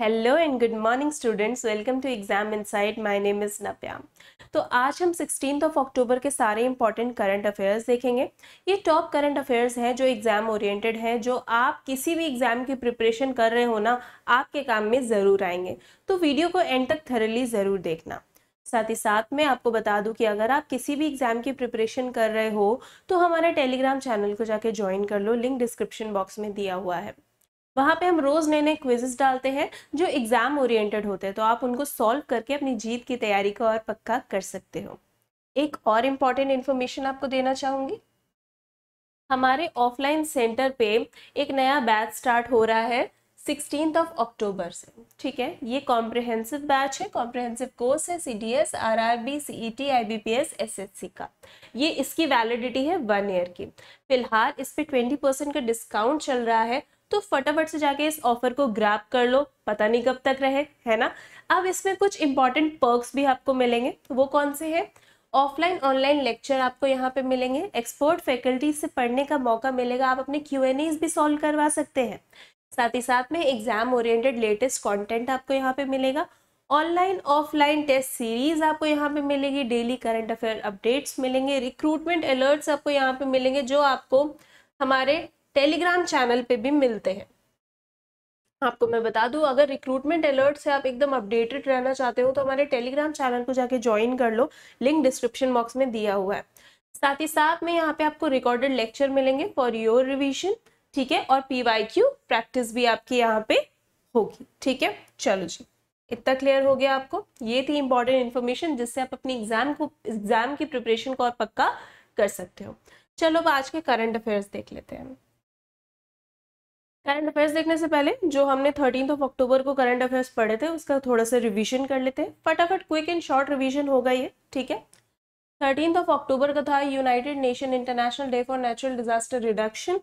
hello and good morning students welcome to exam inside my name is Navya तो आज हम sixteen of October के सारे इंपॉर्टेंट करंट अफेयर्स देखेंगे ये टॉप करंट अफेयर्स हैं जो एग्ज़ाम ओरिएंटेड हैं जो आप किसी भी एग्ज़ाम की प्रिपरेशन कर रहे हो ना आपके काम में ज़रूर आएंगे तो वीडियो को एंड तक थरली ज़रूर देखना साथ ही साथ मैं आपको बता दूं कि अगर आप किसी भी एग्ज़ाम की प्रिपरेशन कर रहे हो तो हमारे टेलीग्राम चैनल को जाके ज्वाइन कर लो लिंक डिस्क्रिप्शन बॉक्स में दिया हुआ है वहाँ पे हम रोज़ नए नए क्विजेस डालते हैं जो एग्ज़ाम ओरिएंटेड होते हैं तो आप उनको सॉल्व करके अपनी जीत की तैयारी को और पक्का कर सकते हो एक और इम्पॉर्टेंट इन्फॉर्मेशन आपको देना चाहूँगी हमारे ऑफलाइन सेंटर पे एक नया बैच स्टार्ट हो रहा है सिक्सटीन ऑफ अक्टूबर से ठीक है ये कॉम्प्रिहेंसिव बैच है कॉम्प्रिहेंसिव कोर्स है C D S R R B C E T I B P S S S C का ये इसकी वैलिडिटी है वन ईयर की फिलहाल इस पर ट्वेंटी परसेंट का डिस्काउंट चल रहा है तो फटाफट से जाके इस ऑफर को ग्रैप कर लो पता नहीं कब तक रहे है ना अब इसमें कुछ इंपॉर्टेंट पर्क्स भी आपको मिलेंगे वो कौन से हैं ऑफलाइन ऑनलाइन लेक्चर आपको यहाँ पे मिलेंगे एक्सपर्ट फैकल्टी से पढ़ने का मौका मिलेगा आप अपने क्यू एन एज भी सॉल्व करवा सकते हैं साथ ही साथ में एग्जाम ओरिएंटेड लेटेस्ट कंटेंट आपको यहाँ पे मिलेगा ऑनलाइन ऑफलाइन टेस्ट सीरीज आपको यहाँ पे मिलेगी डेली करंट अफेयर अपडेट्स मिलेंगे रिक्रूटमेंट अलर्ट्स आपको यहाँ पे मिलेंगे जो आपको हमारे टेलीग्राम चैनल पे भी मिलते हैं आपको मैं बता दूं अगर रिक्रूटमेंट अलर्ट से आप एकदम अपडेटेड रहना चाहते हो तो हमारे टेलीग्राम चैनल को जाके ज्वाइन कर लो लिंक डिस्क्रिप्शन बॉक्स में दिया हुआ है साथ ही साथ में यहाँ पे आपको रिकॉर्डेड लेक्चर मिलेंगे फॉर योर रिविजन ठीक है और पी वाई क्यू प्रैक्टिस भी आपकी यहाँ पे होगी ठीक है चलो जी इतना क्लियर हो गया आपको ये थी इंपॉर्टेंट इन्फॉर्मेशन जिससे आप अपनी एग्जाम को एग्जाम की प्रिपरेशन को और पक्का कर सकते हो चलो अब आज के करंट अफेयर्स देख लेते हैं करंट अफेयर्स देखने से पहले जो हमने थर्टीन ऑफ अक्टूबर को करंट अफेयर्स पढ़े थे उसका थोड़ा सा रिवीजन कर लेते हैं फटाफट क्विक एंड शॉर्ट रिवीजन होगा ये ठीक है थर्टीन ऑफ अक्टूबर का था United Nation International Day for Natural Disaster Reduction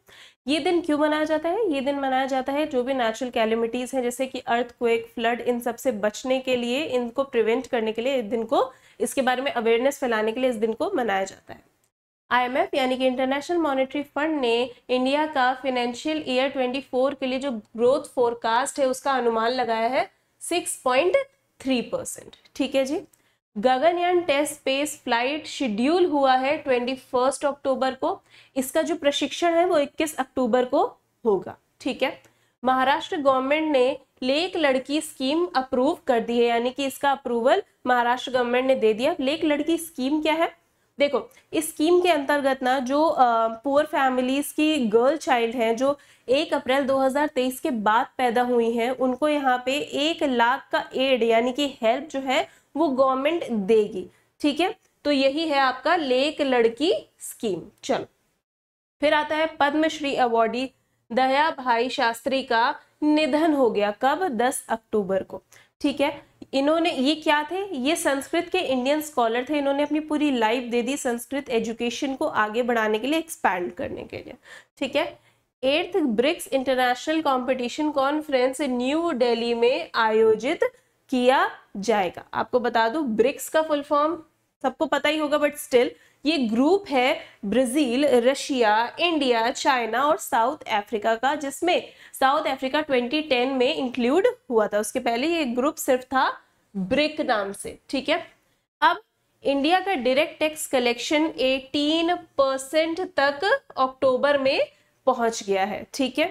ये दिन क्यों मनाया जाता है ये दिन मनाया जाता है जो भी नेचुरल कैलमिटीज हैं जैसे कि अर्थ क्वेक फ्लड इन सब से बचने के लिए इनको प्रिवेंट करने के लिए इस दिन को इसके बारे में अवेयरनेस फैलाने के लिए इस दिन को मनाया जाता है आईएमएफ यानी कि इंटरनेशनल मॉनेटरी फंड ने इंडिया का फिनेंशियल ईयर 24 के लिए जो ग्रोथ फोरकास्ट है उसका अनुमान लगाया है 6.3 परसेंट ठीक है जी Gaganyaan test space flight schedule हुआ है 21 अक्टूबर को इसका जो प्रशिक्षण है वो 21 अक्टूबर को होगा ठीक है महाराष्ट्र गवर्नमेंट ने लेक लड़की स्कीम अप्रूव कर दी है यानी कि इसका अप्रूवल महाराष्ट्र गवर्नमेंट ने दे दिया लेक लड़की स्कीम क्या है देखो इस स्कीम के अंतर्गत ना जो पुअर फैमिलीज की गर्ल चाइल्ड हैं जो एक अप्रैल 2023 के बाद पैदा हुई हैं उनको यहाँ पे एक लाख का एड यानी कि हेल्प जो है वो गवर्नमेंट देगी ठीक है तो यही है आपका लेक लड़की स्कीम चलो फिर आता है पद्मश्री अवार्डी दया भाई शास्त्री का निधन हो गया कब 10 अक्टूबर को ठीक है इन्होंने ये क्या थे ये संस्कृत के इंडियन स्कॉलर थे इन्होंने अपनी पूरी लाइफ दे दी संस्कृत एजुकेशन को आगे बढ़ाने के लिए एक्सपैंड करने के लिए ठीक है eighth BRICS international competition conference New Delhi में आयोजित किया जाएगा आपको बता दू ब्रिक्स का फुल फॉर्म सबको पता ही होगा बट स्टिल ये ग्रुप है ब्राज़ील रशिया इंडिया चाइना और साउथ अफ्रीका का जिसमें साउथ अफ्रीका 2010 में इंक्लूड हुआ था उसके पहले ये ग्रुप सिर्फ था ब्रिक नाम से ठीक है अब इंडिया का डायरेक्ट टैक्स कलेक्शन 18 परसेंट तक अक्टूबर में पहुंच गया है ठीक है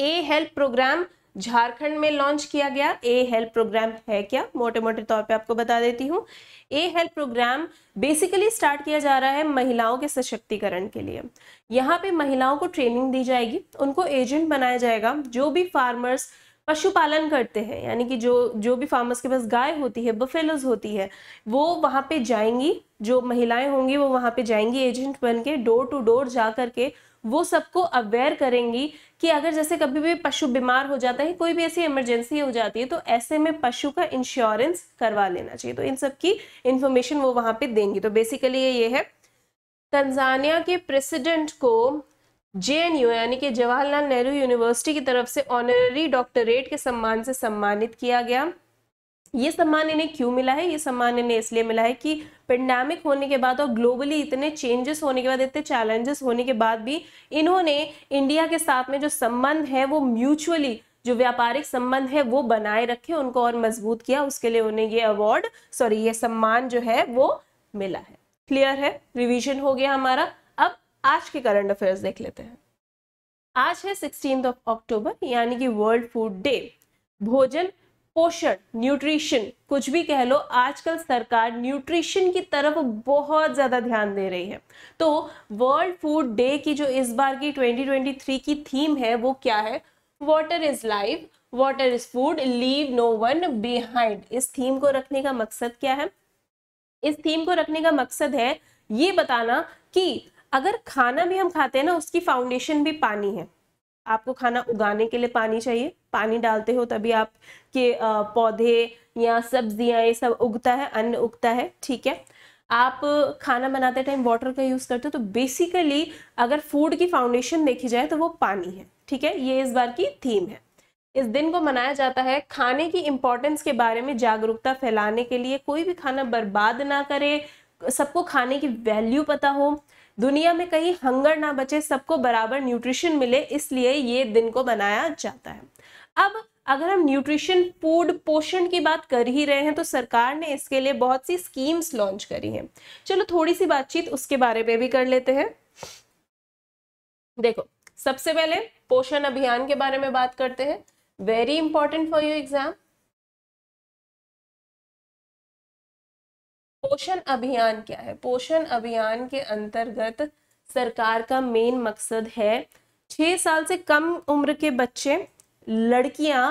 ए हेल्प प्रोग्राम झारखंड में लॉन्च किया गया ए हेल्प प्रोग्राम है क्या मोटे मोटे तौर पे आपको बता देती हूँ a help program basically start किया जा रहा है महिलाओं के सशक्तिकरण के लिए यहाँ पे महिलाओं को ट्रेनिंग दी जाएगी उनको एजेंट बनाया जाएगा जो भी फार्मर्स पशुपालन करते हैं यानी कि जो जो भी फार्मर्स के पास गाय होती है बफेलोज होती है वो वहाँ पे जाएंगी जो महिलाएं होंगी वो वहाँ पे जाएंगी एजेंट बन के डोर टू डोर जा करके वो सबको अवेयर करेंगी कि अगर जैसे कभी भी पशु बीमार हो जाता है कोई भी ऐसी इमरजेंसी हो जाती है तो ऐसे में पशु का इंश्योरेंस करवा लेना चाहिए तो इन सब की इंफॉर्मेशन वो वहाँ पे देंगी तो बेसिकली ये ये है तंजानिया के प्रेसिडेंट को जे यानी कि जवाहरलाल नेहरू यूनिवर्सिटी की तरफ से ऑनररी डॉक्टरेट के सम्मान से सम्मानित किया गया ये सम्मान इन्हें क्यों मिला है ये सम्मान इन्हें इसलिए मिला है कि पेंडेमिक होने के बाद और ग्लोबली इतने चेंजेस होने के बाद इतने चैलेंजेस होने के बाद भी इन्होंने इंडिया के साथ में जो संबंध है वो म्यूचुअली जो व्यापारिक संबंध है वो बनाए रखे उनको और मजबूत किया उसके लिए उन्हें ये अवार्ड सॉरी ये सम्मान जो है वो मिला है क्लियर है रिविजन हो गया हमारा अब आज के करंट अफेयर्स देख लेते हैं आज है सिक्सटीन ऑफ अक्टूबर यानी कि वर्ल्ड फूड डे भोजन पोषण न्यूट्रिशन कुछ भी कह लो आजकल सरकार न्यूट्रिशन की तरफ बहुत ज़्यादा ध्यान दे रही है तो वर्ल्ड फूड डे की जो इस बार की 2023 की थीम है वो क्या है water is life water is food leave no one behind इस थीम को रखने का मकसद क्या है इस थीम को रखने का मकसद है ये बताना कि अगर खाना भी हम खाते हैं ना उसकी फाउंडेशन भी पानी है आपको खाना उगाने के लिए पानी चाहिए पानी डालते हो तभी आप के पौधे या सब्जियां ये सब उगता है अन्न उगता है ठीक है आप खाना बनाते टाइम वाटर का यूज़ करते हो तो बेसिकली अगर फूड की फाउंडेशन देखी जाए तो वो पानी है ठीक है ये इस बार की थीम है इस दिन को मनाया जाता है खाने की इम्पोर्टेंस के बारे में जागरूकता फैलाने के लिए कोई भी खाना बर्बाद ना करे सबको खाने की वैल्यू पता हो दुनिया में कहीं हंगर ना बचे सबको बराबर न्यूट्रिशन मिले इसलिए ये दिन को बनाया जाता है अब अगर हम न्यूट्रिशन फूड पोषण की बात कर ही रहे हैं तो सरकार ने इसके लिए बहुत सी स्कीम्स लॉन्च करी हैं चलो थोड़ी सी बातचीत उसके बारे में भी कर लेते हैं देखो सबसे पहले पोषण अभियान के बारे में बात करते हैं very important for you exam Poshan Abhiyan क्या है पोषण अभियान के अंतर्गत सरकार का मेन मकसद है छह साल से कम उम्र के बच्चे लड़कियां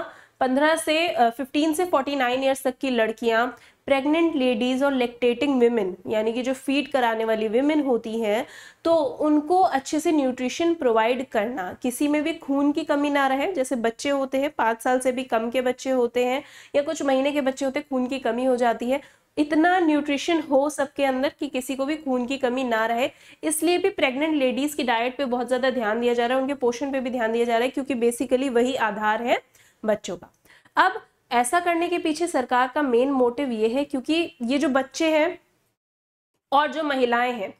15 से 15 से 49 इयर्स तक की लड़कियां प्रेग्नेंट लेडीज़ और लेक्टेटिंग विमेन यानी कि जो फीड कराने वाली विमेन होती हैं तो उनको अच्छे से न्यूट्रिशन प्रोवाइड करना किसी में भी खून की कमी ना रहे जैसे बच्चे होते हैं पाँच साल से भी कम के बच्चे होते हैं या कुछ महीने के बच्चे होते हैं खून की कमी हो जाती है इतना न्यूट्रिशन हो सबके अंदर कि किसी को भी खून की कमी ना रहे इसलिए भी प्रेग्नेंट लेडीज़ की डाइट पे बहुत ज़्यादा ध्यान दिया जा रहा है उनके पोषण पे भी ध्यान दिया जा रहा है क्योंकि बेसिकली वही आधार है बच्चों का अब ऐसा करने के पीछे सरकार का मेन मोटिव ये है क्योंकि ये जो बच्चे हैं और जो महिलाएं हैं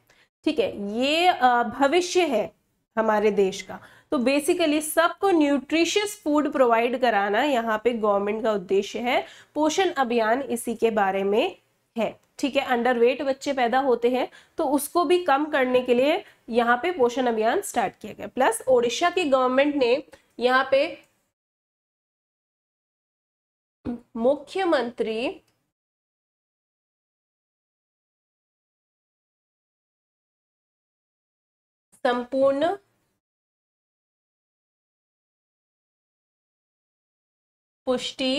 ठीक है ये भविष्य है हमारे देश का तो बेसिकली सबको न्यूट्रिशियस फूड प्रोवाइड कराना यहाँ पे गवर्नमेंट का उद्देश्य है पोषण अभियान इसी के बारे में है ठीक है अंडर वेट बच्चे पैदा होते हैं तो उसको भी कम करने के लिए यहाँ पे पोषण अभियान स्टार्ट किया गया प्लस ओडिशा की गवर्नमेंट ने यहाँ पे मुख्यमंत्री संपूर्ण पुष्टि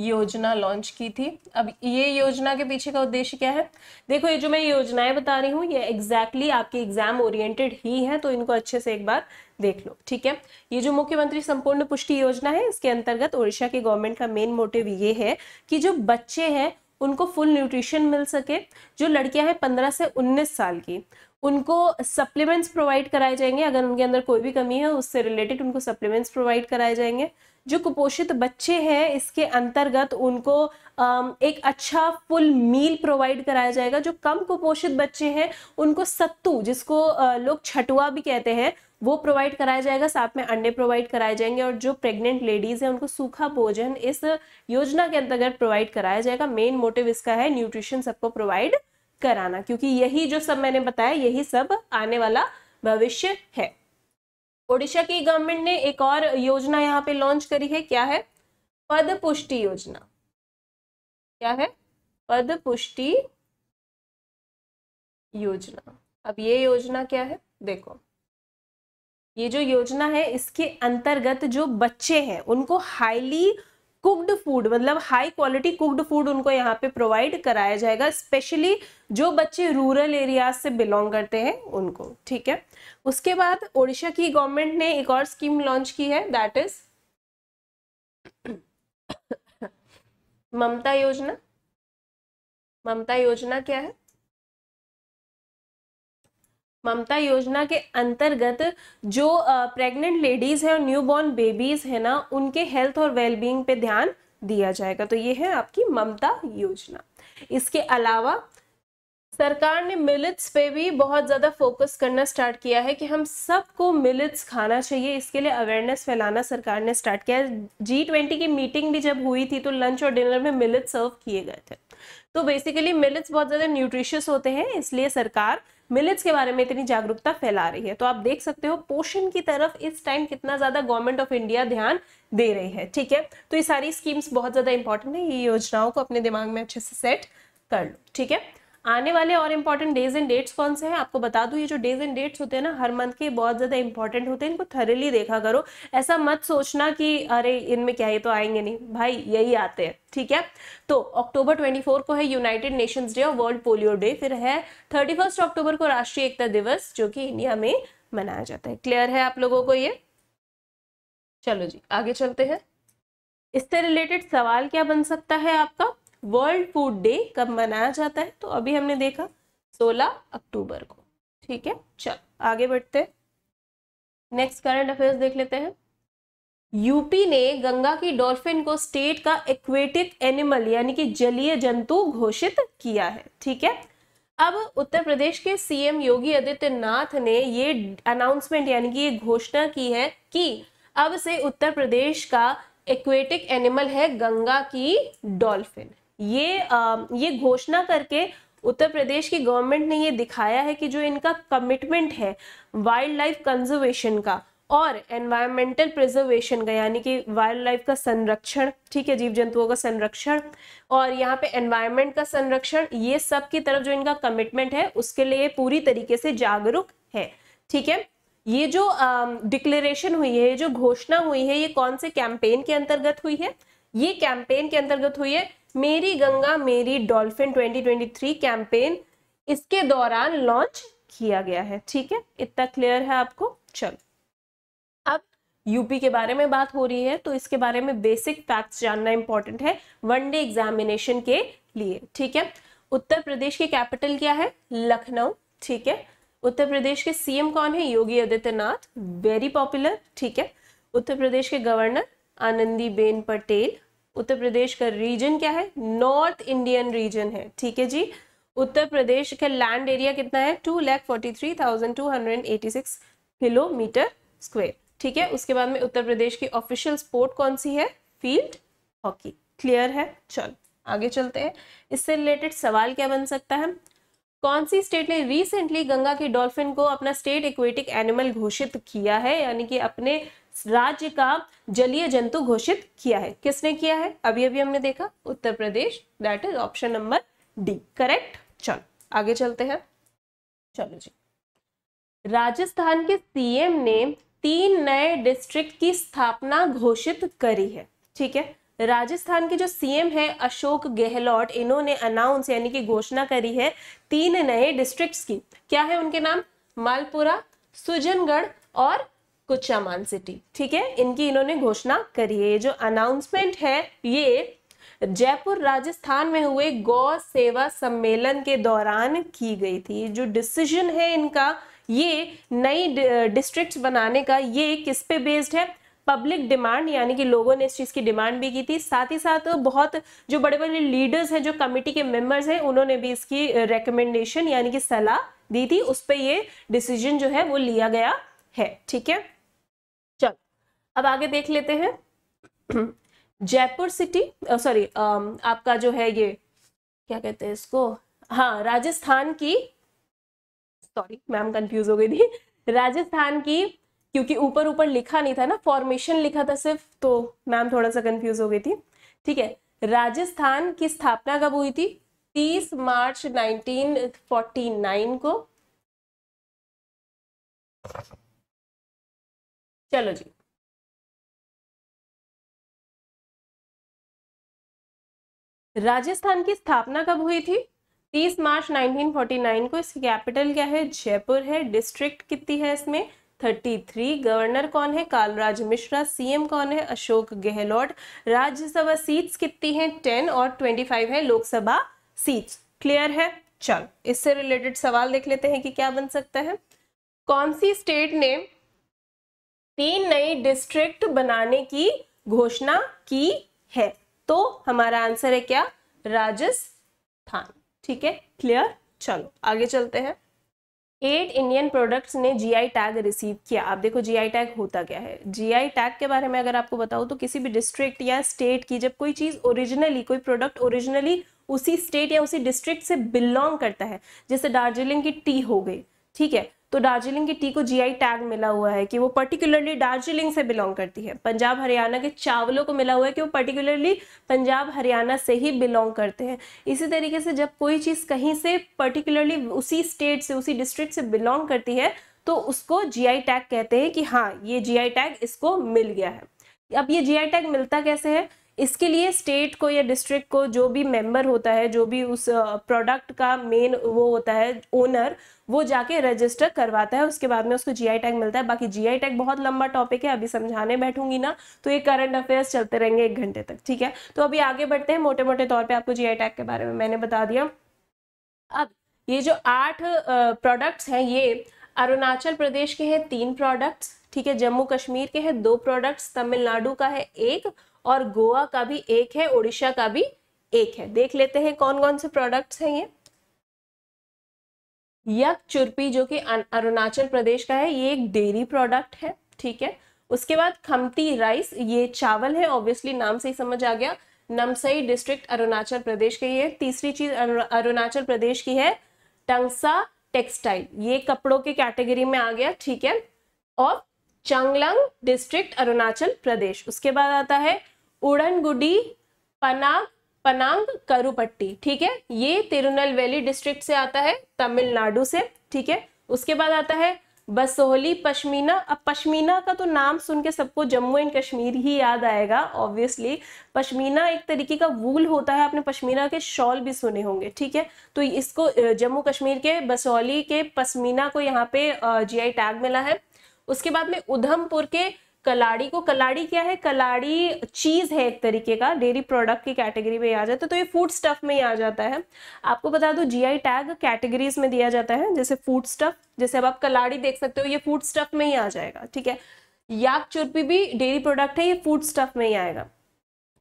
योजना लॉन्च की थी अब ये योजना के पीछे का उद्देश्य क्या है देखो ये जो मैं योजनाएं बता रही हूँ ये एग्जैक्टली exactly आपकी एग्जाम ओरिएंटेड ही है तो इनको अच्छे से एक बार देख लो ठीक है ये जो मुख्यमंत्री संपूर्ण पुष्टि योजना है इसके अंतर्गत ओडिशा के गवर्नमेंट का मेन मोटिव ये है कि जो बच्चे हैं उनको फुल न्यूट्रिशन मिल सके जो लड़कियां हैं पंद्रह से उन्नीस साल की उनको सप्लीमेंट्स प्रोवाइड कराए जाएंगे अगर उनके अंदर कोई भी कमी है उससे रिलेटेड उनको सप्लीमेंट्स प्रोवाइड कराए जाएंगे जो कुपोषित बच्चे हैं इसके अंतर्गत उनको एक अच्छा फुल मील प्रोवाइड कराया जाएगा जो कम कुपोषित बच्चे हैं उनको सत्तू जिसको लोग छटुआ भी कहते हैं वो प्रोवाइड कराया जाएगा साथ में अंडे प्रोवाइड कराए जाएंगे और जो प्रेग्नेंट लेडीज़ हैं उनको सूखा भोजन इस योजना के अंतर्गत प्रोवाइड कराया जाएगा मेन मोटिव इसका है न्यूट्रिशन सबको प्रोवाइड कराना क्योंकि यही जो सब मैंने बताया यही सब आने वाला भविष्य है ओडिशा की गवर्नमेंट ने एक और योजना यहाँ पे लॉन्च करी है क्या है पद पुष्टि योजना क्या है पद पुष्टि योजना अब ये योजना क्या है देखो ये जो योजना है इसके अंतर्गत जो बच्चे हैं उनको हाईली कुक्ड फूड मतलब हाई क्वालिटी कुक्ड फूड उनको यहाँ पे प्रोवाइड कराया जाएगा स्पेशली जो बच्चे रूरल एरियाज से बिलोंग करते हैं उनको ठीक है उसके बाद ओडिशा की गवर्नमेंट ने एक और स्कीम लॉन्च की है दैट इज ममता योजना ममता योजना क्या है ममता योजना के अंतर्गत जो प्रेग्नेंट लेडीज़ है और न्यू बॉर्न बेबीज़ है ना उनके हेल्थ और वेलबींग पे ध्यान दिया जाएगा तो ये है आपकी ममता योजना इसके अलावा सरकार ने मिलिट्स पे भी बहुत ज़्यादा फोकस करना स्टार्ट किया है कि हम सबको मिलिट्स खाना चाहिए इसके लिए अवेयरनेस फैलाना सरकार ने स्टार्ट किया है जी ट्वेंटी की मीटिंग भी जब हुई थी तो लंच और डिनर में मिलिट्स सर्व किए गए थे तो बेसिकली मिलेट्स बहुत ज़्यादा न्यूट्रिशियस होते हैं इसलिए सरकार मिलेट्स के बारे में इतनी जागरूकता फैला रही है तो आप देख सकते हो पोषण की तरफ इस टाइम कितना ज़्यादा गवर्नमेंट ऑफ इंडिया ध्यान दे रही है ठीक है तो ये सारी स्कीम्स बहुत ज़्यादा इंपॉर्टेंट है ये योजनाओं को अपने दिमाग में अच्छे से सेट कर लो ठीक है आने वाले और इम्पॉर्टेंट डेज एंड डेट्स कौन से हैं आपको बता दूँ ये जो डेज एंड डेट्स होते हैं ना हर मंथ के बहुत ज़्यादा इंपॉर्टेंट होते हैं इनको थरेली देखा करो ऐसा मत सोचना कि अरे इनमें क्या ये तो आएंगे नहीं भाई यही आते हैं ठीक है तो अक्टूबर 24 को है यूनाइटेड नेशंस डे और वर्ल्ड पोलियो डे फिर है थर्टी अक्टूबर को राष्ट्रीय एकता दिवस जो कि इंडिया में मनाया जाता है क्लियर है आप लोगों को ये चलो जी आगे चलते हैं इससे रिलेटेड सवाल क्या बन सकता है आपका वर्ल्ड फूड डे कब मनाया जाता है तो अभी हमने देखा 16 अक्टूबर को ठीक है चल आगे बढ़ते नेक्स्ट करंट अफेयर्स देख लेते हैं यूपी ने गंगा की डॉल्फिन को स्टेट का एक्वेटिक एनिमल यानी कि जलीय जंतु घोषित किया है ठीक है अब उत्तर प्रदेश के सीएम योगी आदित्यनाथ ने ये अनाउंसमेंट यानी कि ये घोषणा की है कि अब से उत्तर प्रदेश का एक्वेटिक एनिमल है गंगा की डॉल्फिन ये आ, ये घोषणा करके उत्तर प्रदेश की गवर्नमेंट ने ये दिखाया है कि जो इनका कमिटमेंट है वाइल्ड लाइफ कंजर्वेशन का और एनवायरमेंटल प्रिजर्वेशन का यानी कि वाइल्ड लाइफ का संरक्षण ठीक है जीव जंतुओं का संरक्षण और यहाँ पे एनवायरमेंट का संरक्षण ये सब की तरफ जो इनका कमिटमेंट है उसके लिए पूरी तरीके से जागरूक है ठीक है ये जो डिक्लेरेशन हुई है जो घोषणा हुई है ये कौन से कैंपेन के अंतर्गत हुई है ये कैंपेन के अंतर्गत हुई है मेरी गंगा मेरी डॉल्फिन 2023 कैंपेन इसके दौरान लॉन्च किया गया है ठीक है इतना क्लियर है आपको चलो अब यूपी के बारे में बात हो रही है तो इसके बारे में बेसिक फैक्ट्स जानना इंपॉर्टेंट है वनडे एग्जामिनेशन के लिए ठीक है उत्तर प्रदेश की कैपिटल क्या है लखनऊ ठीक है उत्तर प्रदेश के सीएम कौन है योगी आदित्यनाथ वेरी पॉपुलर ठीक है उत्तर प्रदेश के गवर्नर बेन पटेल उत्तर प्रदेश का रीजन क्या है नॉर्थ इंडियन रीजन है ठीक है जी उत्तर प्रदेश का लैंड एरिया कितना है two lakh forty three thousand two hundred eighty six kilometre square ठीक है उसके बाद में उत्तर प्रदेश की ऑफिशियल स्पोर्ट कौन सी है फील्ड हॉकी क्लियर है चल आगे चलते हैं इससे रिलेटेड सवाल क्या बन सकता है कौन सी स्टेट ने रिसेंटली गंगा के डॉल्फिन को अपना स्टेट इक्वेटिक एनिमल घोषित किया है यानी कि अपने राज्य का जलीय जंतु घोषित किया है किसने किया है अभी अभी हमने देखा Uttar Pradesh that is option number D correct चलो आगे चलते हैं चलो जी राजस्थान के सीएम ने तीन नए डिस्ट्रिक्ट की स्थापना घोषित करी है ठीक है राजस्थान के जो सीएम है अशोक गहलोत इन्होंने अनाउंस यानी कि घोषणा करी है तीन नए डिस्ट्रिक्ट्स की क्या है उनके नाम मालपुरा सुजनगढ़ और कुचामान सिटी ठीक है इनकी इन्होंने घोषणा करी है जो अनाउंसमेंट है ये जयपुर राजस्थान में हुए गौ सेवा सम्मेलन के दौरान की गई थी जो डिसीजन है इनका ये नई डिस्ट्रिक्ट्स बनाने का ये किस पे बेस्ड है पब्लिक डिमांड यानी कि लोगों ने इस चीज़ की डिमांड भी की थी साथ ही साथ बहुत जो बड़े बड़े लीडर्स हैं जो कमेटी के मेंबर्स हैं उन्होंने भी इसकी रिकमेंडेशन यानी कि सलाह दी थी उस पर ये डिसीजन जो है वो लिया गया है ठीक है अब आगे देख लेते हैं जयपुर सिटी सॉरी आपका जो है ये क्या कहते हैं इसको हाँ राजस्थान की सॉरी मैम कंफ्यूज हो गई थी राजस्थान की क्योंकि ऊपर ऊपर लिखा नहीं था ना फॉर्मेशन लिखा था सिर्फ तो मैम थोड़ा सा कंफ्यूज हो गई थी ठीक है राजस्थान की स्थापना कब हुई थी 30 मार्च 1949 को चलो जी राजस्थान की स्थापना कब हुई थी 30 मार्च 1949 को इसकी कैपिटल क्या है जयपुर है डिस्ट्रिक्ट कितनी है इसमें 33 गवर्नर कौन है कालराज मिश्रा सीएम कौन है अशोक गहलोत राज्यसभा सीट्स कितनी है 10 और 25 है लोकसभा सीट्स क्लियर है चल इससे रिलेटेड सवाल देख लेते हैं कि क्या बन सकता है कौन सी स्टेट ने तीन नई डिस्ट्रिक्ट बनाने की घोषणा की है तो हमारा आंसर है क्या राजस्थान ठीक है क्लियर चलो आगे चलते हैं एट इंडियन प्रोडक्ट्स ने जीआई टैग रिसीव किया आप देखो जीआई टैग होता क्या है जीआई टैग के बारे में अगर आपको बताऊं तो किसी भी डिस्ट्रिक्ट या स्टेट की जब कोई चीज़ ओरिजिनली कोई प्रोडक्ट ओरिजिनली उसी स्टेट या उसी डिस्ट्रिक्ट से बिलोंग करता है जैसे दार्जिलिंग की टी हो गई ठीक है तो दार्जिलिंग की टी को जीआई टैग मिला हुआ है कि वो पर्टिकुलरली दार्जिलिंग से बिलोंग करती है पंजाब हरियाणा के चावलों को मिला हुआ है कि वो पर्टिकुलरली पंजाब हरियाणा से ही बिलोंग करते हैं इसी तरीके से जब कोई चीज़ कहीं से पर्टिकुलरली उसी स्टेट से उसी डिस्ट्रिक्ट से बिलोंग करती है तो उसको जीआई टैग कहते हैं कि हाँ ये जीआई टैग इसको मिल गया है अब ये जीआई टैग मिलता कैसे है इसके लिए स्टेट को या डिस्ट्रिक्ट को जो भी मेंबर होता है जो भी उस प्रोडक्ट का मेन वो होता है ओनर वो जाके रजिस्टर करवाता है उसके बाद में उसको जीआई टैग मिलता है बाकी जीआई टैग बहुत लंबा टॉपिक है अभी समझाने बैठूंगी ना तो ये करंट अफेयर्स चलते रहेंगे एक घंटे तक ठीक है तो अभी आगे बढ़ते हैं मोटे मोटे तौर पर आपको जी टैग के बारे में मैंने बता दिया अब ये जो आठ प्रोडक्ट्स हैं ये अरुणाचल प्रदेश के हैं तीन प्रोडक्ट्स ठीक है जम्मू कश्मीर के हैं दो प्रोडक्ट्स तमिलनाडु का है एक और गोवा का भी एक है उड़ीसा का भी एक है देख लेते हैं कौन कौन से प्रोडक्ट्स हैं ये यक चुरपी जो कि अरुणाचल प्रदेश का है ये एक डेयरी प्रोडक्ट है ठीक है उसके बाद खमती राइस ये चावल है ऑब्वियसली नाम से ही समझ आ गया नमसई डिस्ट्रिक्ट अरुणाचल प्रदेश का है तीसरी चीज अरुणाचल प्रदेश की है टंगसा टेक्सटाइल ये कपड़ों के कैटेगरी में आ गया ठीक है और चंगलंग डिस्ट्रिक्ट अरुणाचल प्रदेश उसके बाद आता है उड़नगुडी पनाग पनांग करुपट्टी ठीक है ये तिरुनल वैली डिस्ट्रिक्ट से आता है तमिलनाडु से ठीक है उसके बाद आता है बसोहली पश्मीना अब पश्मीना का तो नाम सुन के सबको जम्मू एंड कश्मीर ही याद आएगा ऑब्वियसली पश्मीना एक तरीके का वूल होता है आपने पश्मीना के शॉल भी सुने होंगे ठीक है तो इसको जम्मू कश्मीर के बसोहली के पश्मीना को यहाँ पे जीआई टैग मिला है उसके बाद में उधमपुर के कलाड़ी को कलाड़ी क्या है कलाड़ी चीज है एक तरीके का डेयरी प्रोडक्ट की कैटेगरी में आ जाता है तो ये फूड स्टफ में ही आ जाता है आपको बता दो जीआई टैग कैटेगरीज में दिया जाता है जैसे फूड स्टफ जैसे अब आप कलाड़ी देख सकते हो ये फूड स्टफ में ही आ जाएगा ठीक है याक चुरपी भी डेयरी प्रोडक्ट है ये फूड स्टफ में ही आएगा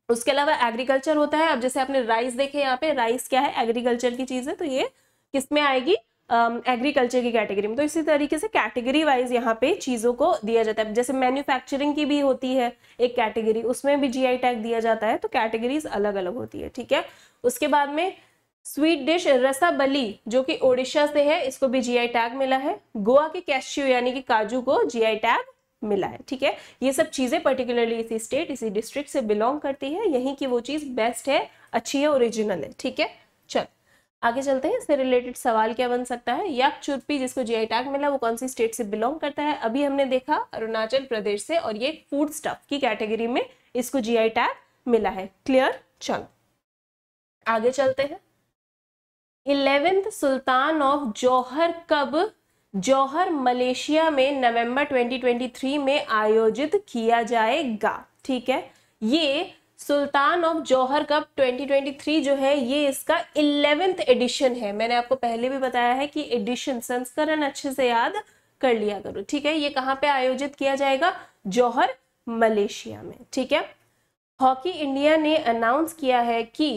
उसके अलावा एग्रीकल्चर होता है अब जैसे आपने राइस देखे यहाँ पे राइस क्या है एग्रीकल्चर की चीज है तो ये किसमें आएगी एग्रीकल्चर um, की कैटेगरी में तो इसी तरीके से कैटेगरी वाइज यहाँ पे चीज़ों को दिया जाता है जैसे मैन्युफैक्चरिंग की भी होती है एक कैटेगरी उसमें भी जीआई टैग दिया जाता है तो कैटेगरीज अलग अलग होती है ठीक है उसके बाद में स्वीट डिश रसाबली जो कि ओडिशा से है इसको भी जीआई टैग मिला है गोवा के कैश्यू यानी कि काजू को जी टैग मिला है ठीक है ये सब चीज़ें पर्टिकुलरली इसी स्टेट इसी डिस्ट्रिक्ट से बिलोंग करती है यहीं की वो चीज़ बेस्ट है अच्छी है ओरिजिनल है ठीक है चल आगे चलते हैं इससे रिलेटेड सवाल क्या बन सकता है यक चुरपी जिसको आई टैग मिला वो कौन सी स्टेट से बिलोंग करता है अभी हमने देखा अरुणाचल प्रदेश से और ये फूड स्टफ की कैटेगरी में इसको जी आई टैग मिला है क्लियर चल आगे चलते हैं इलेवेंथ सुल्तान ऑफ जौहर कब जौहर मलेशिया में नवंबर 2023 में आयोजित किया जाएगा ठीक है ये सुल्तान ऑफ जौहर कप 2023 जो है ये इसका इलेवेंथ एडिशन है मैंने आपको पहले भी बताया है कि एडिशन संस्करण अच्छे से याद कर लिया करो ठीक है ये कहाँ पे आयोजित किया जाएगा जौहर मलेशिया में ठीक है हॉकी इंडिया ने अनाउंस किया है कि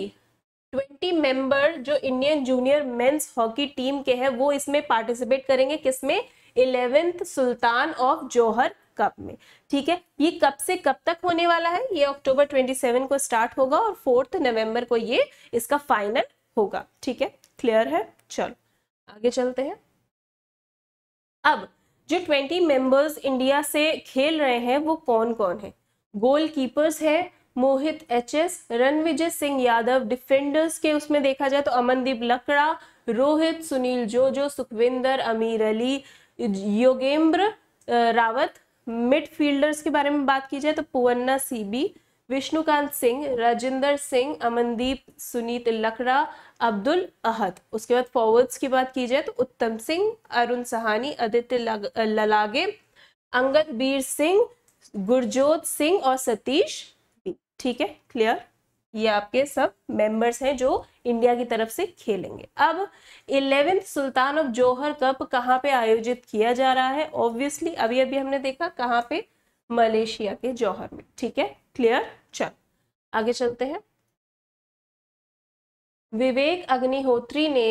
20 मेंबर जो Indian junior men's hockey team के हैं वो इसमें पार्टिसिपेट करेंगे किसमें eleventh Sultan of Johor Cup में ठीक है ये कब से कब तक होने वाला है ये अक्टूबर 27 को स्टार्ट होगा और फोर्थ नवंबर को ये इसका फाइनल होगा ठीक है क्लियर है चलो आगे चलते हैं अब जो 20 मेंबर्स इंडिया से खेल रहे हैं वो कौन कौन है गोलकीपर्स है Mohith H S Ranvijay Singh Yadav defenders के उसमें देखा जाए तो अमनदीप लकड़ा रोहित सुनील जोजो सुखविंदर अमीर अली योगेंद्र रावत मिडफील्डर्स के बारे में बात की जाए तो पुवन्ना सीबी विष्णुकांत सिंह राजेंद्र सिंह अमनदीप सुनीत लखड़ा अब्दुल अहद उसके बाद फॉरवर्ड्स की बात की जाए तो उत्तम सिंह अरुण सहानी आदित्य ललागे अंगद बीर सिंह गुरजोत सिंह और सतीश ठीक है क्लियर ये आपके सब मेंबर्स हैं जो इंडिया की तरफ से खेलेंगे अब eleventh Sultan of Johor Cup कहाँ पे आयोजित किया जा रहा है ऑब्वियसली अभी अभी हमने देखा कहाँ पे मलेशिया के जौहर में ठीक है क्लियर चल आगे चलते हैं विवेक अग्निहोत्री ने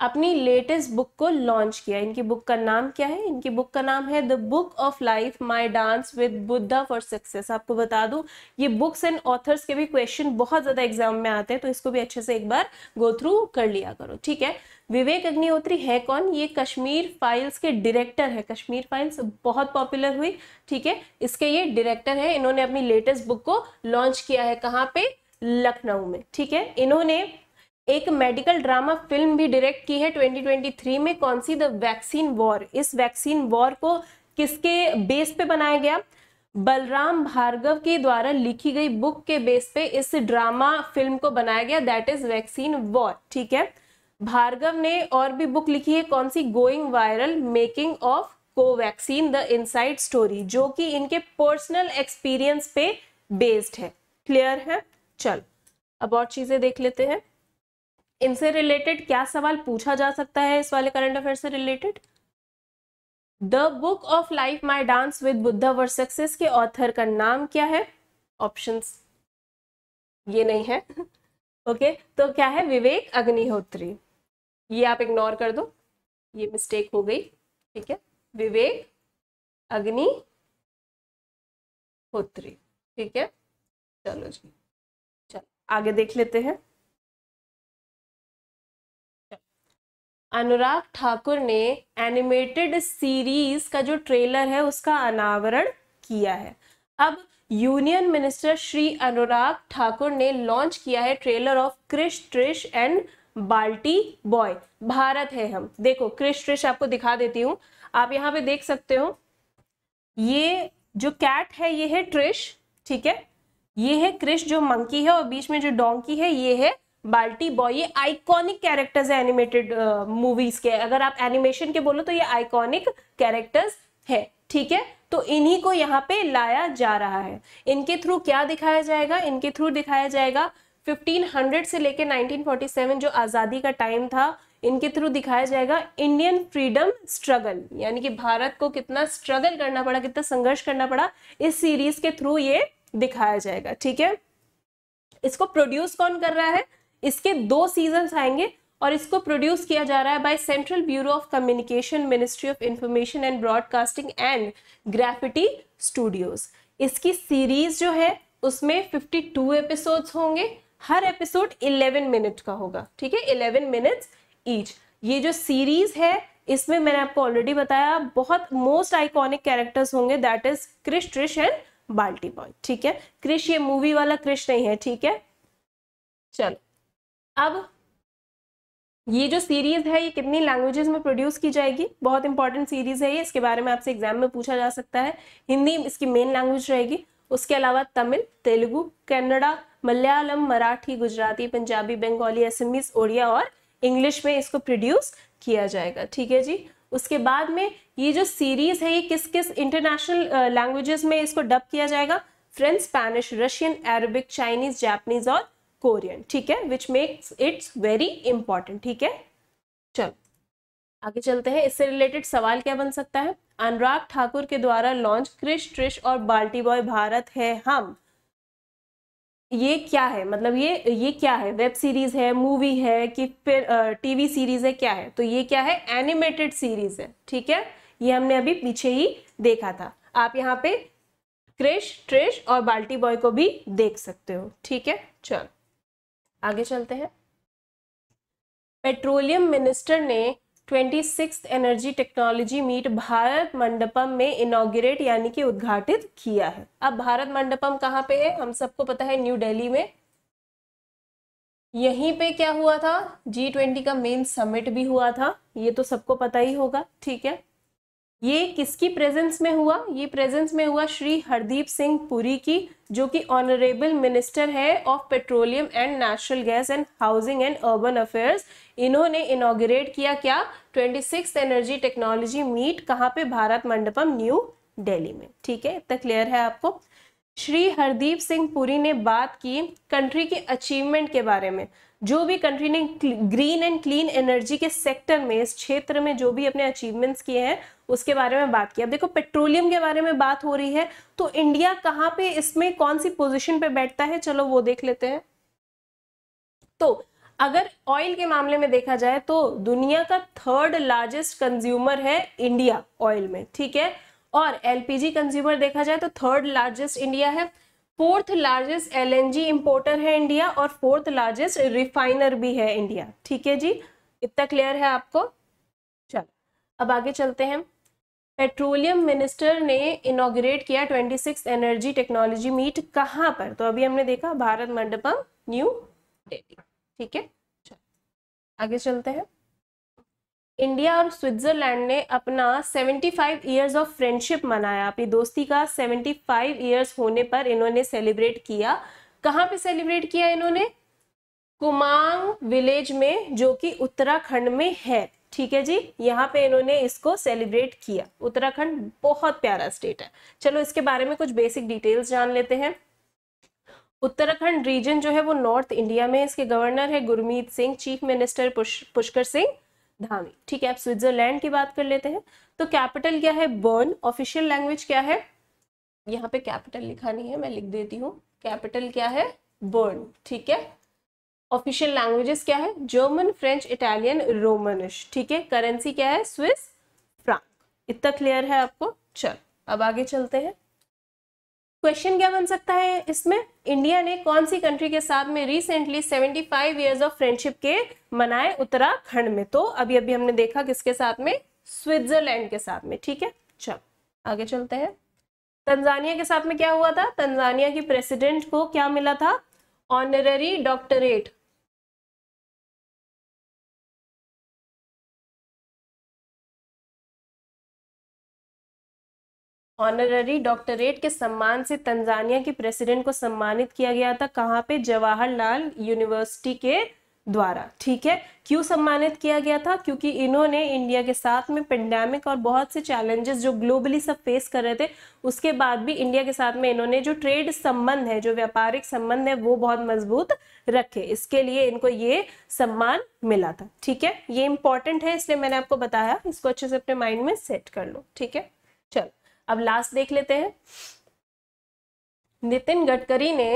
अपनी लेटेस्ट बुक को लॉन्च किया इनकी बुक का नाम क्या है इनकी बुक का नाम है the book of life my dance with Buddha for success आपको बता दूं ये बुक्स एंड ऑथर्स के भी क्वेश्चन बहुत ज़्यादा एग्जाम में आते हैं तो इसको भी अच्छे से एक बार गो थ्रू कर लिया करो ठीक है विवेक अग्निहोत्री है कौन ये कश्मीर फाइल्स के डायरेक्टर है कश्मीर फाइल्स बहुत पॉपुलर हुई ठीक है इसके ये डायरेक्टर है इन्होंने अपनी लेटेस्ट बुक को लॉन्च किया है कहाँ पे लखनऊ में ठीक है इन्होंने एक मेडिकल ड्रामा फिल्म भी डायरेक्ट की है 2023 में कौन सी द वैक्सीन वॉर इस वैक्सीन वॉर को किसके बेस पे बनाया गया बलराम भार्गव के द्वारा लिखी गई बुक के बेस पे इस ड्रामा फिल्म को बनाया गया दैट इज वैक्सीन वॉर ठीक है भार्गव ने और भी बुक लिखी है कौन सी going viral making of Covaxin the inside story जो कि इनके पर्सनल एक्सपीरियंस पे बेस्ड है क्लियर है चल अब और चीजें देख लेते हैं इनसे रिलेटेड क्या सवाल पूछा जा सकता है इस वाले करंट अफेयर से related the book of life my dance with Buddha for success के ऑथर का नाम क्या है ऑप्शन ये नहीं है ओके okay, तो क्या है विवेक अग्निहोत्री ये आप इग्नोर कर दो ये मिस्टेक हो गई ठीक है विवेक अग्नि होत्री ठीक है चलो जी चलो आगे देख लेते हैं अनुराग ठाकुर ने एनिमेटेड सीरीज का जो ट्रेलर है उसका अनावरण किया है अब यूनियन मिनिस्टर श्री अनुराग ठाकुर ने लॉन्च किया है trailer of Krish Trish and Baltiboy Bharat है हम देखो क्रिश ट्रिश आपको दिखा देती हूँ आप यहाँ पे देख सकते हो ये जो कैट है ये है ट्रिश ठीक है ये है क्रिश जो मंकी है और बीच में जो डोंकी है ये है बाल्टी बॉय ये आइकॉनिक कैरेक्टर्स है एनिमेटेड मूवीज के अगर आप एनिमेशन के बोलो तो ये आइकॉनिक कैरेक्टर्स है ठीक है तो इन्हीं को यहाँ पे लाया जा रहा है इनके थ्रू क्या दिखाया जाएगा इनके थ्रू दिखाया जाएगा 1500 से लेके 1947 जो आज़ादी का टाइम था इनके थ्रू दिखाया जाएगा इंडियन फ्रीडम स्ट्रगल यानी कि भारत को कितना स्ट्रगल करना पड़ा कितना संघर्ष करना पड़ा इस सीरीज के थ्रू ये दिखाया जाएगा ठीक है इसको प्रोड्यूस कौन कर रहा है इसके दो सीजन आएंगे और इसको प्रोड्यूस किया जा रहा है by central bureau of communication ministry of information and broadcasting and graffiti studios इसकी सीरीज जो है उसमें 52 एपिसोड्स होंगे हर एपिसोड 11 मिनट का होगा ठीक है 11 मिनट्स ईच ये जो सीरीज है इसमें मैंने आपको ऑलरेडी बताया बहुत मोस्ट आइकॉनिक कैरेक्टर्स होंगे that is Krish Trish and Baltiboy ठीक है क्रिश ये मूवी वाला क्रिश नहीं है ठीक है चलो अब ये जो सीरीज है ये कितनी लैंग्वेजेस में प्रोड्यूस की जाएगी बहुत इंपॉर्टेंट सीरीज है ये इसके बारे में आपसे एग्जाम में पूछा जा सकता है हिंदी इसकी मेन लैंग्वेज रहेगी उसके अलावा तमिल तेलुगु कन्नड़ा मलयालम मराठी गुजराती पंजाबी बंगाली असमीज ओडिया और इंग्लिश में इसको प्रोड्यूस किया जाएगा ठीक है जी उसके बाद में ये जो सीरीज है ये किस किस इंटरनेशनल लैंग्वेजेस में इसको डब किया जाएगा French Spanish Russian Arabic Chinese Japanese और कोरियन ठीक है which makes it's very important ठीक है चलो आगे चलते हैं इससे रिलेटेड सवाल क्या बन सकता है अनुराग ठाकुर के द्वारा लॉन्च क्रिश ट्रिश और बाल्टी बॉय भारत है हम ये क्या है मतलब ये ये क्या है वेब सीरीज है मूवी है कि फिर टीवी सीरीज है क्या है तो ये क्या है एनिमेटेड सीरीज है ठीक है ये हमने अभी पीछे ही देखा था आप यहाँ पे क्रिश ट्रिश और बाल्टी बॉय को भी देख सकते हो ठीक है चलो आगे चलते हैं पेट्रोलियम मिनिस्टर ने twenty six energy technology meet Bharat Mandapam में इनोग्रेट यानी कि उद्घाटित किया है अब भारत मंडपम कहाँ पे है हम सबको पता है न्यू दिल्ली में यहीं पे क्या हुआ था जी ट्वेंटी का मेन समिट भी हुआ था ये तो सबको पता ही होगा ठीक है ये किसकी प्रेजेंस में हुआ ये प्रेजेंस में हुआ श्री हरदीप सिंह पुरी की जो कि ऑनरेबल मिनिस्टर है of petroleum and natural gas and housing and urban affairs इन्होंने इनोग्रेट किया क्या twenty six energy technology meet कहाँ पे भारत मंडपम न्यू दिल्ली में ठीक है इतना क्लियर है आपको श्री हरदीप सिंह पुरी ने बात की कंट्री के अचीवमेंट के बारे में जो भी कंट्री ने ग्रीन एंड क्लीन एनर्जी के सेक्टर में इस क्षेत्र में जो भी अपने अचीवमेंट्स किए हैं उसके बारे में बात की अब देखो पेट्रोलियम के बारे में बात हो रही है तो इंडिया कहाँ पे इसमें कौन सी पोजिशन पे बैठता है चलो वो देख लेते हैं तो अगर ऑयल के मामले में देखा जाए तो दुनिया का थर्ड लार्जेस्ट कंज्यूमर है इंडिया ऑयल में ठीक है और एलपीजी कंज्यूमर देखा जाए तो थर्ड लार्जेस्ट इंडिया है फोर्थ लार्जेस्ट एलएनजी इंपोर्टर है इंडिया और फोर्थ लार्जेस्ट रिफाइनर भी है इंडिया ठीक है जी इतना क्लियर है आपको चलो अब आगे चलते हैं पेट्रोलियम मिनिस्टर ने इनोग्रेट किया twenty six energy technology meet कहाँ पर तो अभी हमने देखा भारत मंडपम न्यू दिल्ली ठीक है चलो आगे चलते हैं इंडिया और स्विट्जरलैंड ने अपना 75 ईयर्स ऑफ फ्रेंडशिप मनाया अपनी दोस्ती का 75 ईयर्स होने पर इन्होंने सेलिब्रेट किया कहाँ पे सेलिब्रेट किया इन्होंने कुमांग विलेज में जो कि उत्तराखंड में है ठीक है जी यहाँ पे इन्होंने इसको सेलिब्रेट किया उत्तराखंड बहुत प्यारा स्टेट है चलो इसके बारे में कुछ बेसिक डिटेल्स जान लेते हैं उत्तराखंड रीजन जो है वो नॉर्थ इंडिया में इसके गवर्नर है गुरमीत सिंह चीफ मिनिस्टर पुष्कर सिंह धामी ठीक है आप स्विट्जरलैंड की बात कर लेते हैं तो कैपिटल क्या है बर्न ऑफिशियल लैंग्वेज क्या है यहाँ पे कैपिटल लिखा नहीं है मैं लिख देती हूँ कैपिटल क्या है बर्न ठीक है ऑफिशियल लैंग्वेजेस क्या है जर्मन फ्रेंच इटालियन रोमनिश ठीक है करेंसी क्या है स्विस फ्रांक इतना क्लियर है आपको चल अब आगे चलते हैं क्वेश्चन क्या बन सकता है इसमें इंडिया ने कौन सी कंट्री के साथ में recently 75 five years of friendship के मनाए उत्तराखंड में तो अभी अभी हमने देखा किसके साथ में स्विट्जरलैंड के साथ में ठीक है चल आगे चलते हैं तंजानिया के साथ में क्या हुआ था तंजानिया की प्रेसिडेंट को क्या मिला था ऑनररी डॉक्टरेट ऑनररी डॉक्टरेट के सम्मान से तंजानिया के प्रेसिडेंट को सम्मानित किया गया था कहाँ पे जवाहरलाल यूनिवर्सिटी के द्वारा ठीक है क्यों सम्मानित किया गया था क्योंकि इन्होंने इंडिया के साथ में पेंडेमिक और बहुत से चैलेंजेस जो ग्लोबली सब फेस कर रहे थे उसके बाद भी इंडिया के साथ में इन्होंने जो ट्रेड संबंध है जो व्यापारिक संबंध है वो बहुत मजबूत रखे इसके लिए इनको ये सम्मान मिला था ठीक है ये इंपॉर्टेंट है इसलिए मैंने आपको बताया इसको अच्छे से अपने माइंड में सेट कर लो ठीक है चलो अब लास्ट देख लेते हैं नितिन गडकरी ने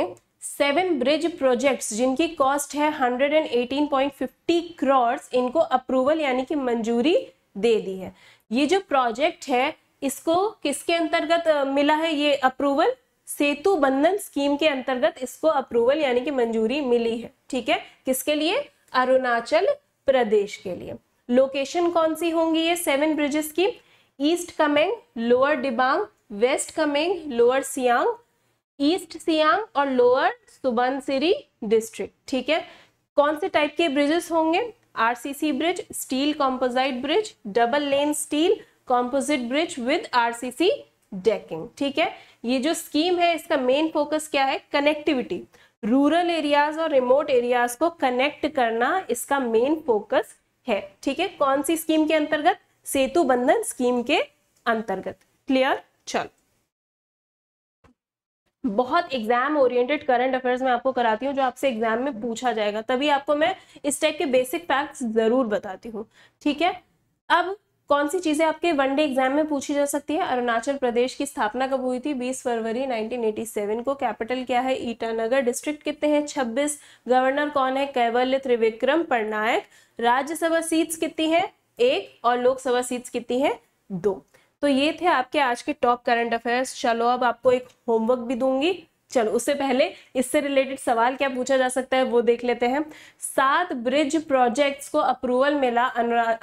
सेवन ब्रिज प्रोजेक्ट्स जिनकी कॉस्ट है 118.50 करोड़ इनको अप्रूवल यानी कि मंजूरी दे दी है ये जो प्रोजेक्ट है इसको किसके अंतर्गत मिला है ये अप्रूवल सेतु बंधन स्कीम के अंतर्गत इसको अप्रूवल यानी कि मंजूरी मिली है ठीक है किसके लिए अरुणाचल प्रदेश के लिए लोकेशन कौन सी होंगी ये सेवन ब्रिजेस की east Kameng lower Dibang west Kameng lower Siang east Siang और लोअर सुबनसिरी डिस्ट्रिक्ट ठीक है कौन से टाइप के ब्रिजेस होंगे RCC bridge steel composite bridge double lane steel composite bridge with RCC decking ठीक है ये जो स्कीम है इसका मेन फोकस क्या है कनेक्टिविटी रूरल एरियाज और रिमोट एरियाज को कनेक्ट करना इसका मेन फोकस है ठीक है कौन सी स्कीम के अंतर्गत सेतु बंधन स्कीम के अंतर्गत क्लियर चल बहुत एग्जाम ओरिएंटेड करंट अफेयर्स मैं आपको कराती हूँ जो आपसे एग्जाम में पूछा जाएगा तभी आपको मैं इस टाइप के बेसिक फैक्ट्स जरूर बताती हूँ ठीक है अब कौन सी चीजें आपके वन डे एग्जाम में पूछी जा सकती है अरुणाचल प्रदेश की स्थापना कब हुई थी 20 फरवरी 1987 को कैपिटल क्या है ईटानगर डिस्ट्रिक्ट कितने हैं 26 गवर्नर कौन है कैवल्य त्रिविक्रम पटनायक राज्यसभा सीट्स कितनी है एक और लोकसभा सीट्स कितनी है दो तो ये थे आपके आज के टॉप करंट अफेयर्स चलो अब आपको एक होमवर्क भी दूंगी चलो उससे पहले इससे रिलेटेड सवाल क्या पूछा जा सकता है वो देख लेते हैं सात ब्रिज प्रोजेक्ट्स को अप्रूवल मिला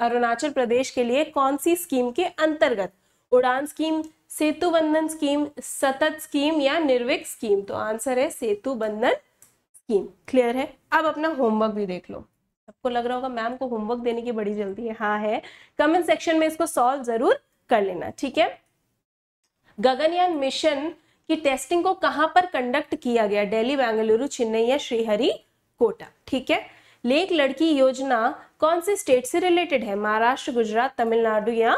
अरुणाचल प्रदेश के लिए कौन सी स्कीम के अंतर्गत उड़ान स्कीम सेतु बंधन स्कीम सतत स्कीम या निर्विक स्कीम तो आंसर है सेतु बंधन स्कीम क्लियर है अब अपना होमवर्क भी देख लो आपको लग रहा होगा मैम को होमवर्क देने की बड़ी जल्दी है हाँ है कमेंट सेक्शन में इसको सॉल्व जरूर कर लेना ठीक है गगनयान मिशन की टेस्टिंग को कहां पर कंडक्ट किया गया डेली बेंगलुरु चेन्नई या श्रीहरी कोटा ठीक है लेक लड़की योजना कौन से स्टेट से रिलेटेड है महाराष्ट्र गुजरात तमिलनाडु या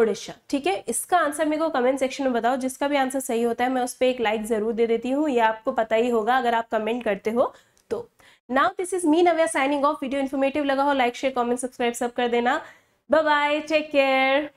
ओडिशा ठीक है इसका आंसर मेरे को कमेंट सेक्शन में बताओ जिसका भी आंसर सही होता है मैं उस पर एक लाइक जरूर दे देती हूँ या आपको पता ही होगा अगर आप कमेंट करते हो now this is me Navya signing off video informative लगा हो लाइक शेयर कॉमेंट सब्सक्राइब सब कर देना बाय बाय टेक केयर